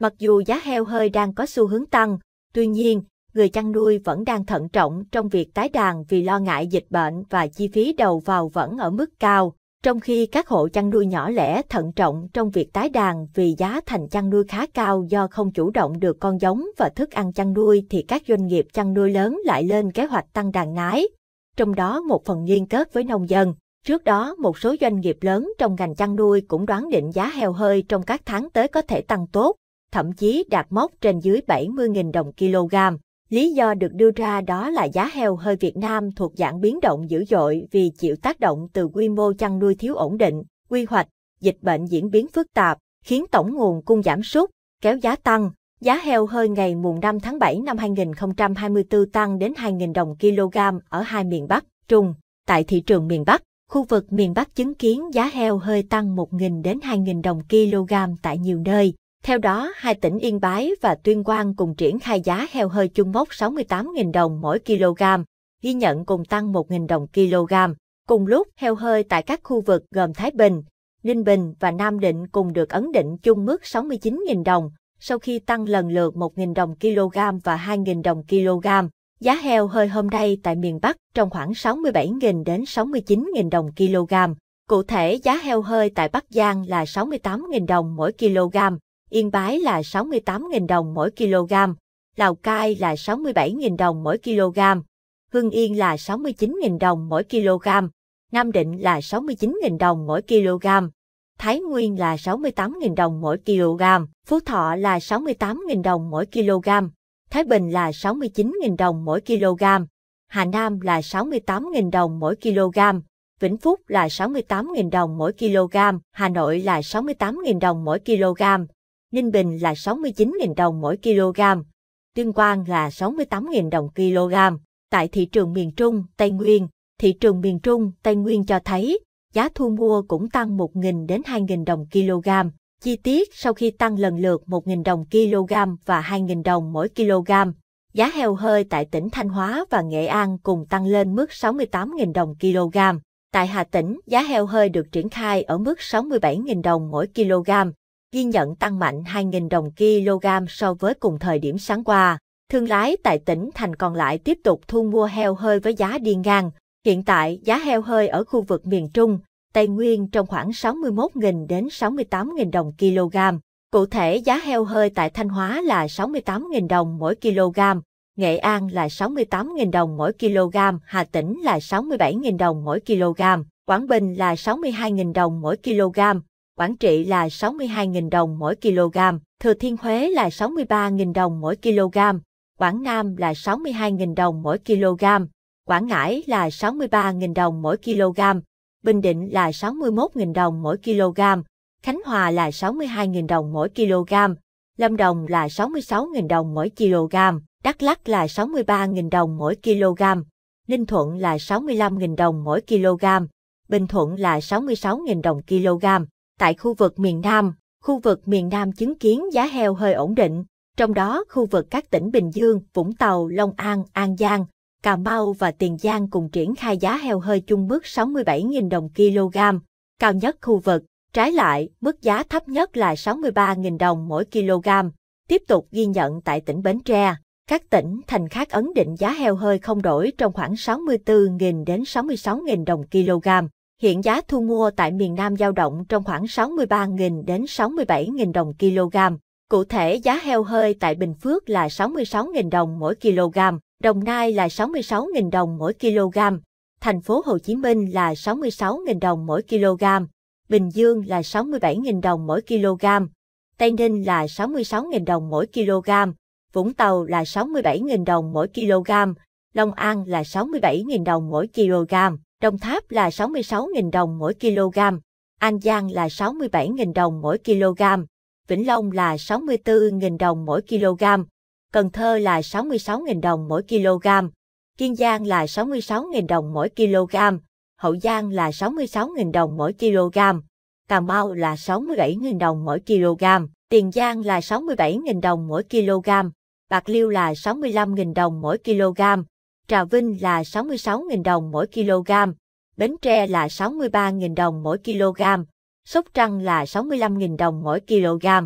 Mặc dù giá heo hơi đang có xu hướng tăng, tuy nhiên, người chăn nuôi vẫn đang thận trọng trong việc tái đàn vì lo ngại dịch bệnh và chi phí đầu vào vẫn ở mức cao, trong khi các hộ chăn nuôi nhỏ lẻ thận trọng trong việc tái đàn vì giá thành chăn nuôi khá cao do không chủ động được con giống và thức ăn chăn nuôi thì các doanh nghiệp chăn nuôi lớn lại lên kế hoạch tăng đàn nái, trong đó một phần liên kết với nông dân. Trước đó, một số doanh nghiệp lớn trong ngành chăn nuôi cũng đoán định giá heo hơi trong các tháng tới có thể tăng tốt, thậm chí đạt mốc trên dưới 70.000 đồng kg. Lý do được đưa ra đó là giá heo hơi Việt Nam thuộc dạng biến động dữ dội vì chịu tác động từ quy mô chăn nuôi thiếu ổn định, quy hoạch, dịch bệnh diễn biến phức tạp, khiến tổng nguồn cung giảm sút, kéo giá tăng. Giá heo hơi ngày mùng 5 tháng 7 năm 2024 tăng đến 2.000 đồng kg ở hai miền Bắc, Trung. Tại thị trường miền Bắc, khu vực miền Bắc chứng kiến giá heo hơi tăng 1.000 đến 2.000 đồng kg tại nhiều nơi. Theo đó, hai tỉnh Yên Bái và Tuyên Quang cùng triển khai giá heo hơi chung mốc 68.000 đồng mỗi kg, ghi nhận cùng tăng 1.000 đồng kg. Cùng lúc, heo hơi tại các khu vực gồm Thái Bình, Ninh Bình và Nam Định cùng được ấn định chung mức 69.000 đồng, sau khi tăng lần lượt 1.000 đồng kg và 2.000 đồng kg. Giá heo hơi hôm nay tại miền Bắc trong khoảng 67.000 đến 69.000 đồng kg. Cụ thể giá heo hơi tại Bắc Giang là 68.000 đồng mỗi kg, Yên Bái là 68.000 đồng mỗi kg, Lào Cai là 67.000 đồng mỗi kg, Hưng Yên là 69.000 đồng mỗi kg, Nam Định là 69.000 đồng mỗi kg, Thái Nguyên là 68.000 đồng mỗi kg, Phú Thọ là 68.000 đồng mỗi kg, Thái Bình là 69.000 đồng mỗi kg, Hà Nam là 68.000 đồng mỗi kg, Vĩnh Phúc là 68.000 đồng mỗi kg, Hà Nội là 68.000 đồng mỗi kg, Ninh Bình là 69.000 đồng mỗi kg, Tuyên Quang là 68.000 đồng kg. Tại thị trường miền Trung, Tây Nguyên, thị trường miền Trung, Tây Nguyên cho thấy giá thu mua cũng tăng 1.000 đến 2.000 đồng kg. Chi tiết sau khi tăng lần lượt 1.000 đồng kg và 2.000 đồng mỗi kg, giá heo hơi tại tỉnh Thanh Hóa và Nghệ An cùng tăng lên mức 68.000 đồng kg. Tại Hà Tĩnh, giá heo hơi được triển khai ở mức 67.000 đồng mỗi kg, ghi nhận tăng mạnh 2.000 đồng kg so với cùng thời điểm sáng qua. Thương lái tại tỉnh thành còn lại tiếp tục thu mua heo hơi với giá đi ngang. Hiện tại, giá heo hơi ở khu vực miền Trung, Tây Nguyên trong khoảng 61.000 đến 68.000 đồng kg. Cụ thể, giá heo hơi tại Thanh Hóa là 68.000 đồng mỗi kg, Nghệ An là 68.000 đồng mỗi kg, Hà Tĩnh là 67.000 đồng mỗi kg, Quảng Bình là 62.000 đồng mỗi kg, Quảng Trị là 62.000 đồng mỗi kg, Thừa Thiên Huế là 63.000 đồng mỗi kg, Quảng Nam là 62.000 đồng mỗi kg, Quảng Ngãi là 63.000 đồng mỗi kg, Bình Định là 61.000 đồng mỗi kg, Khánh Hòa là 62.000 đồng mỗi kg, Lâm Đồng là 66.000 đồng mỗi kg, Đắk Lắk là 63.000 đồng mỗi kg, Ninh Thuận là 65.000 đồng mỗi kg, Bình Thuận là 66.000 đồng kg tại khu vực miền Nam, khu vực miền Nam chứng kiến giá heo hơi ổn định, trong đó khu vực các tỉnh Bình Dương, Vũng Tàu, Long An, An Giang, Cà Mau và Tiền Giang cùng triển khai giá heo hơi chung mức 67.000 đồng kg, cao nhất khu vực. Trái lại, mức giá thấp nhất là 63.000 đồng mỗi kg, tiếp tục ghi nhận tại tỉnh Bến Tre. Các tỉnh, thành khác ấn định giá heo hơi không đổi trong khoảng 64.000 đến 66.000 đồng kg. Hiện giá thu mua tại miền Nam giao động trong khoảng 63.000 đến 67.000 đồng kg. Cụ thể giá heo hơi tại Bình Phước là 66.000 đồng mỗi kg, Đồng Nai là 66.000 đồng mỗi kg, thành phố Hồ Chí Minh là 66.000 đồng mỗi kg, Bình Dương là 67.000 đồng mỗi kg, Tây Ninh là 66.000 đồng mỗi kg, Vũng Tàu là 67.000 đồng mỗi kg, Long An là 67.000 đồng mỗi kg. Đồng Tháp là 66.000 đồng mỗi kg, An Giang là 67.000 đồng mỗi kg, Vĩnh Long là 64.000 đồng mỗi kg, Cần Thơ là 66.000 đồng mỗi kg, Kiên Giang là 66.000 đồng mỗi kg, Hậu Giang là 66.000 đồng mỗi kg, Cà Mau là 67.000 đồng mỗi kg, Tiền Giang là 67.000 đồng mỗi kg, Bạc Liêu là 65.000 đồng mỗi kg, Trà Vinh là 66.000 đồng mỗi kg, Bến Tre là 63.000 đồng mỗi kg, Sóc Trăng là 65.000 đồng mỗi kg.